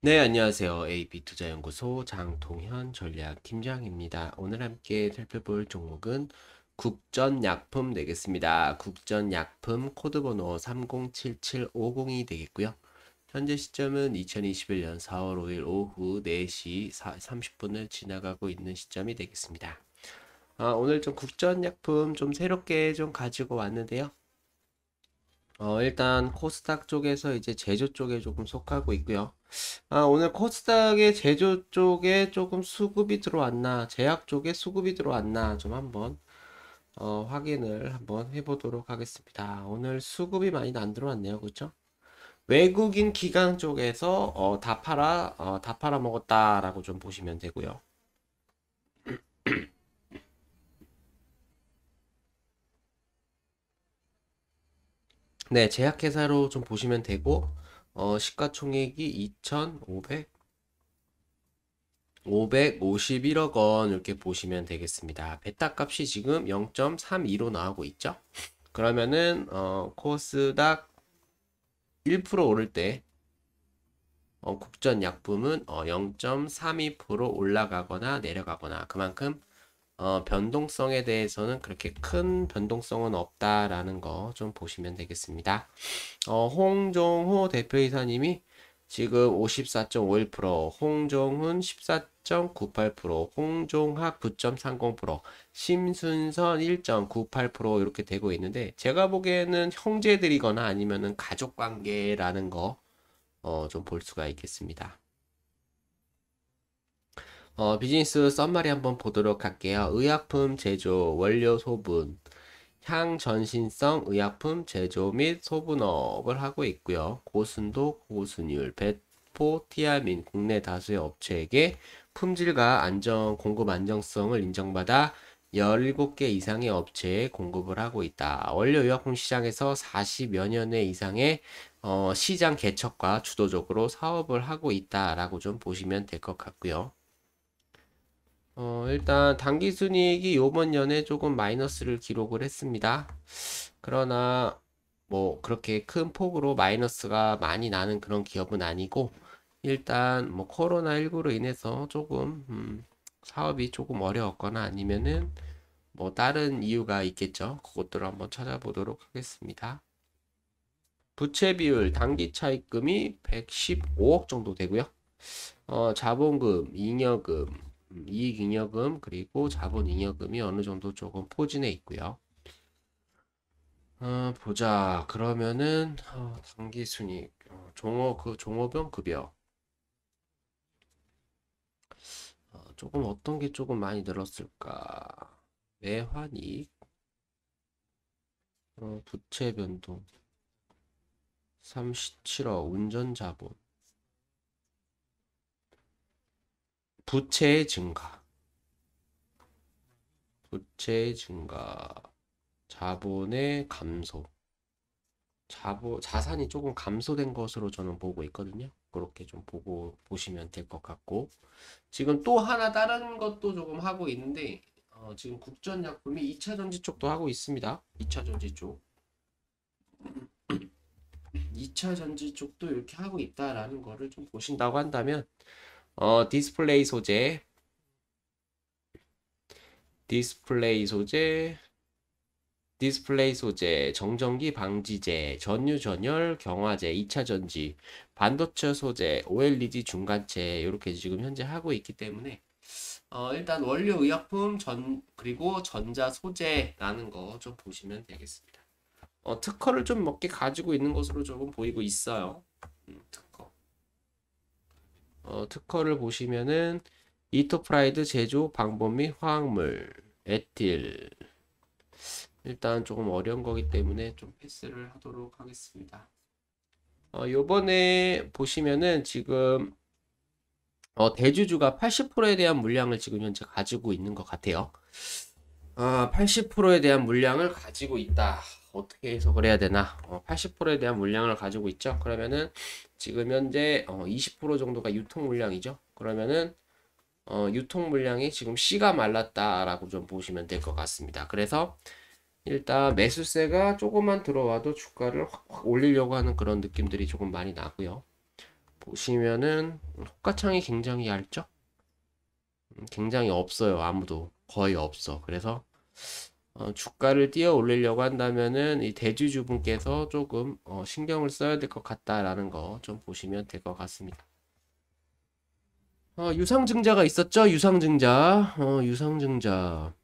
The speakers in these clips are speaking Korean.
네, 안녕하세요. AB투자연구소 장동현 전략팀장입니다. 오늘 함께 살펴볼 종목은 국전약품 되겠습니다. 국전약품 코드번호 307750이 되겠고요. 현재 시점은 2021년 4월 5일 오후 4시 30분을 지나가고 있는 시점이 되겠습니다. 아, 오늘 좀 국전약품 좀 새롭게 좀 가지고 왔는데요. 어, 일단 코스닥 쪽에서 이제 제조 쪽에 조금 속하고 있고요. 아, 오늘 코스닥의 제조 쪽에 조금 수급이 들어왔나, 제약 쪽에 수급이 들어왔나 좀 한번 어, 확인을 한번 해보도록 하겠습니다. 오늘 수급이 많이 안 들어왔네요, 그렇죠? 외국인 기관 쪽에서 어, 다 팔아 어, 다 팔아 먹었다라고 좀 보시면 되고요. 네, 제약회사로 좀 보시면 되고 어, 시가총액이 2,500 551억 원 이렇게 보시면 되겠습니다. 베타 값이 지금 0.32로 나오고 있죠. 그러면은 어, 코스닥 1% 오를 때 어, 국전 약품은 어, 0.32% 올라가거나 내려가거나 그만큼 어, 변동성에 대해서는 그렇게 큰 변동성은 없다라는 거 좀 보시면 되겠습니다. 어, 홍종호 대표이사님이 지금 54.51%, 홍종훈 14.98%, 홍종학 9.30%, 심순선 1.98% 이렇게 되고 있는데 제가 보기에는 형제들이거나 아니면은 가족 관계라는 거좀볼 어, 수가 있겠습니다. 어, 비즈니스 썸마리 한번 보도록 할게요. 의약품 제조, 원료 소분, 향전신성 의약품 제조 및 소분업을 하고 있고요. 고순도, 고순율, 배포, 티아민 국내 다수의 업체에게 품질과 안정, 공급 안정성을 인정받아 17개 이상의 업체에 공급을 하고 있다. 원료 의약품 시장에서 40여 년의 이상의 어, 시장 개척과 주도적으로 사업을 하고 있다라고 좀 보시면 될 것 같고요. 어, 일단 단기 순이익이 요번 연에 조금 마이너스를 기록을 했습니다. 그러나 뭐 그렇게 큰 폭으로 마이너스가 많이 나는 그런 기업은 아니고 일단 뭐 코로나19로 인해서 조금 음, 사업이 조금 어려웠거나 아니면은 뭐 다른 이유가 있겠죠. 그것들을 한번 찾아보도록 하겠습니다. 부채 비율 단기 차입금이 115억 정도 되고요. 어, 자본금, 잉여금, 이익잉여금 그리고 자본잉여금이 어느 정도 조금 포진해 있고요. 어, 보자. 그러면은 어, 당기순이익 어, 종호 그 종호병 급여 어, 조금 어떤 게 조금 많이 늘었을까? 외환이익 어, 부채 변동 37억 운전자본 부채의 증가. 부채의 증가. 자본의 감소. 자본, 자산이 조금 감소된 것으로 저는 보고 있거든요. 그렇게 좀 보고 보시면 될 것 같고 지금 또 하나 다른 것도 조금 하고 있는데 어, 지금 국전약품이 2차 전지 쪽도 하고 있습니다. 2차 전지 쪽. 2차 전지 쪽도 이렇게 하고 있다라는 거를 좀 보신다고 한다면 어, 디스플레이 소재 디스플레이 소재 디스플레이 소재, 정전기 방지제, 전류 전열 경화제, 2차 전지, 반도체 소재, OLED 중간체 이렇게 지금 현재 하고 있기 때문에 어, 일단 원료 의약품 전 그리고 전자 소재라는 거 좀 보시면 되겠습니다. 어, 특허를 좀몇개 가지고 있는 것으로 조금 보이고 있어요. 음, 특허. 어, 특허를 보시면은 이토프라이드 제조 방법 및 화학물 에틸 일단 조금 어려운 거기 때문에 좀 패스를 하도록 하겠습니다. 어, 요번에 보시면은 지금 어, 대주주가 80%에 대한 물량을 지금 현재 가지고 있는 것 같아요. 아, 80%에 대한 물량을 가지고 있다. 어떻게 해석을 해야 되나? 어, 80%에 대한 물량을 가지고 있죠. 그러면은 지금 현재 어, 20% 정도가 유통 물량이죠. 그러면은 어, 유통 물량이 지금 씨가 말랐다라고 좀 보시면 될 것 같습니다. 그래서 일단 매수세가 조금만 들어와도 주가를 확확 올리려고 하는 그런 느낌들이 조금 많이 나고요. 보시면은 호가창이 굉장히 얇죠? 음, 굉장히 없어요. 아무도 거의 없어. 그래서 어, 주가를 띄어 올리려고 한다면은 이 대주주분께서 조금 어, 신경을 써야 될 것 같다라는 거 좀 보시면 될 것 같습니다. 어, 유상증자가 있었죠? 유상증자. 어, 유상증자.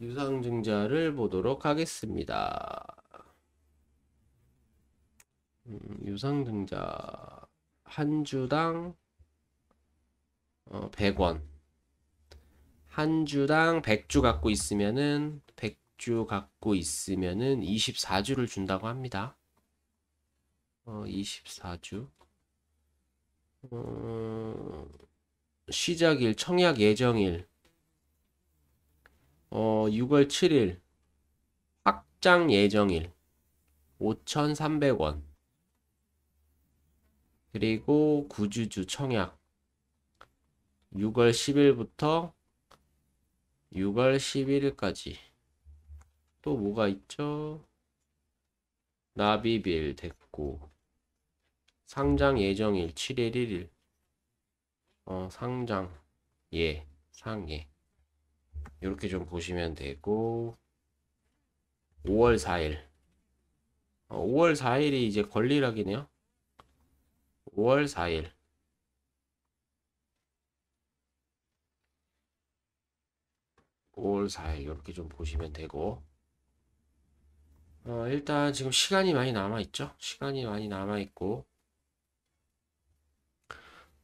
유상증자를 보도록 하겠습니다. 음, 유상증자. 한 주당 어, 100원. 한 주당 100주 갖고 있으면은 100주 갖고 있으면은 24주를 준다고 합니다. 어, 24주. 어, 시작일, 청약 예정일. 어, 6월 7일. 확장 예정일. 5,300원. 그리고 구주주 청약. 6월 10일부터 6월 11일까지 또 뭐가 있죠? 나비빌 됐고 상장 예정일 7일 1일 어 상장 예 상예 이렇게 좀 보시면 되고 5월 4일 어, 5월 4일이 이제 권리락이네요 5월 4일 5월 4일 이렇게 좀 보시면 되고 어, 일단 지금 시간이 많이 남아있죠 시간이 많이 남아있고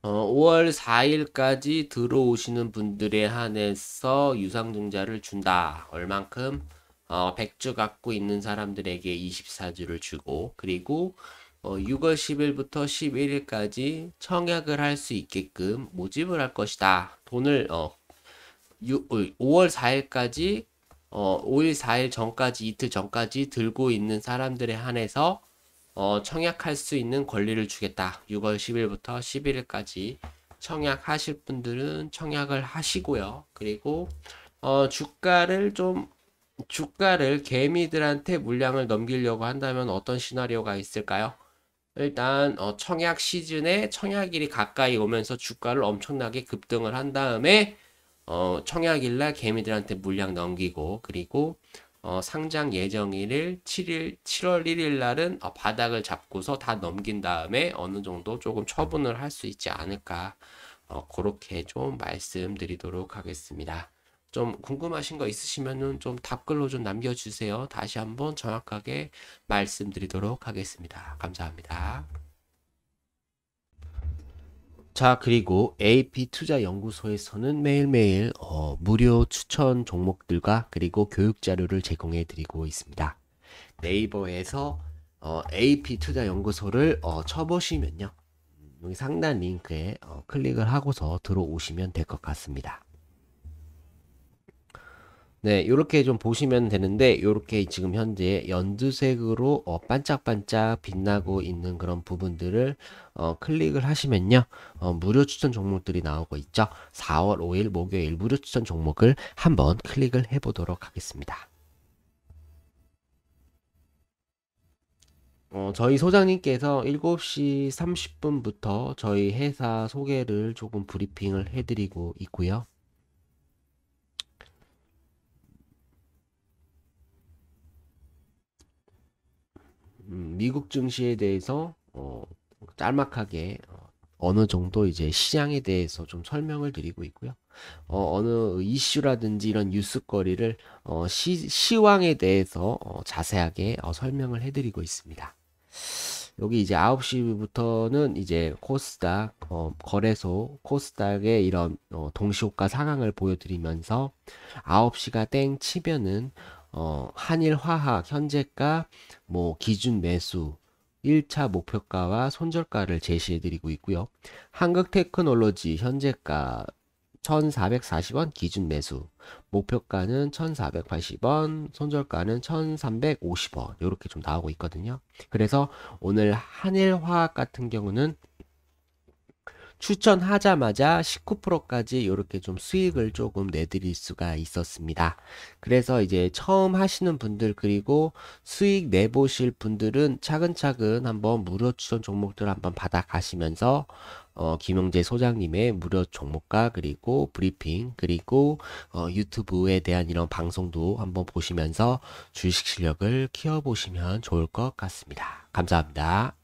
어, 5월 4일까지 들어오시는 분들에 한해서 유상증자를 준다 얼만큼 어, 100주 갖고 있는 사람들에게 24주를 주고 그리고 어, 6월 10일부터 11일까지 청약을 할 수 있게끔 모집을 할 것이다. 돈을 어, 6, 5월 4일까지 어, 5일 어, 4일 전까지 이틀 전까지 들고 있는 사람들에 한해서 어, 청약할 수 있는 권리를 주겠다. 6월 10일부터 11일까지 청약하실 분들은 청약을 하시고요. 그리고 어, 주가를 좀 주가를 개미들한테 물량을 넘기려고 한다면 어떤 시나리오가 있을까요? 일단 어, 청약 시즌에 청약일이 가까이 오면서 주가를 엄청나게 급등을 한 다음에 어, 청약일날 개미들한테 물량 넘기고 그리고 어, 상장 예정일을 7일 7월 1일 날은 어, 바닥을 잡고서 다 넘긴 다음에 어느 정도 조금 처분을 할 수 있지 않을까 어, 그렇게 좀 말씀드리도록 하겠습니다. 좀 궁금하신 거 있으시면은 좀 답글로 좀 남겨주세요. 다시 한번 정확하게 말씀드리도록 하겠습니다. 감사합니다. 자, 그리고 AP 투자연구소에서는 매일매일 어, 무료 추천 종목들과 그리고 교육 자료를 제공해 드리고 있습니다. 네이버에서 어, AP 투자연구소를 어, 쳐보시면요. 음, 여기 상단 링크에 어, 클릭을 하고서 들어오시면 될 것 같습니다. 네, 이렇게 좀 보시면 되는데 이렇게 지금 현재 연두색으로 어, 반짝반짝 빛나고 있는 그런 부분들을 어, 클릭을 하시면요 어, 무료 추천 종목들이 나오고 있죠 4월 5일 목요일 무료 추천 종목을 한번 클릭을 해 보도록 하겠습니다 어, 저희 소장님께서 7시 30분부터 저희 회사 소개를 조금 브리핑을 해드리고 있고요. 음, 미국 증시에 대해서 어, 짤막하게 어, 어느 정도 이제 시장에 대해서 좀 설명을 드리고 있고요. 어, 느 이슈라든지 이런 뉴스거리를 어, 시, 왕에 대해서 어, 자세하게 어, 설명을 해드리고 있습니다. 여기 이제 9시부터는 이제 코스닥 어, 거래소 코스닥의 이런 어, 동시호가 상황을 보여드리면서 9시가 땡 치면은 어, 한일화학 현재가 뭐 기준 매수 1차 목표가와 손절가를 제시해 드리고 있고요. 한국테크놀로지 현재가 1440원 기준 매수 목표가는 1480원 손절가는 1350원 이렇게 좀 나오고 있거든요 그래서 오늘 한일화학 같은 경우는 추천하자마자 19%까지 이렇게 좀 수익을 조금 내드릴 수가 있었습니다. 그래서 이제 처음 하시는 분들 그리고 수익 내보실 분들은 차근차근 한번 무료 추천 종목들 한번 받아가시면서 어, 김영재 소장님의 무료 종목과 그리고 브리핑 그리고 어, 유튜브에 대한 이런 방송도 한번 보시면서 주식 실력을 키워보시면 좋을 것 같습니다. 감사합니다.